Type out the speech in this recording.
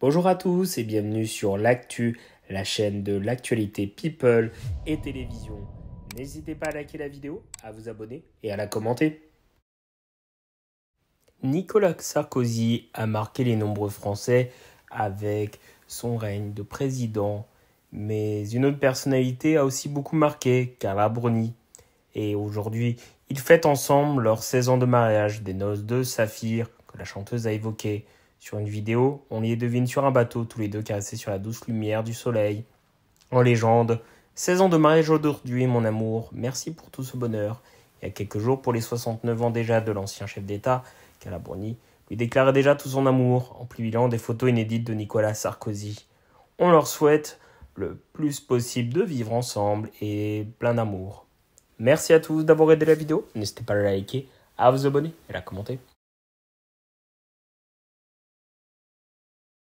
Bonjour à tous et bienvenue sur l'actu, la chaîne de l'actualité people et télévision. N'hésitez pas à liker la vidéo, à vous abonner et à la commenter. Nicolas Sarkozy a marqué les nombreux Français avec son règne de président, mais une autre personnalité a aussi beaucoup marqué, Carla Bruni. Et aujourd'hui, ils fêtent ensemble leurs 16 ans de mariage des noces de Saphir que la chanteuse a évoquées. Sur une vidéo, on les devine sur un bateau, tous les deux caressés sur la douce lumière du soleil. En légende, 16 ans de mariage aujourd'hui, mon amour, merci pour tout ce bonheur. Il y a quelques jours, pour les 69 ans déjà de l'ancien chef d'État, Calabroni lui déclarait déjà tout son amour, en publiant des photos inédites de Nicolas Sarkozy. On leur souhaite le plus possible de vivre ensemble et plein d'amour. Merci à tous d'avoir aidé la vidéo. N'hésitez pas à la liker, à vous abonner et à commenter.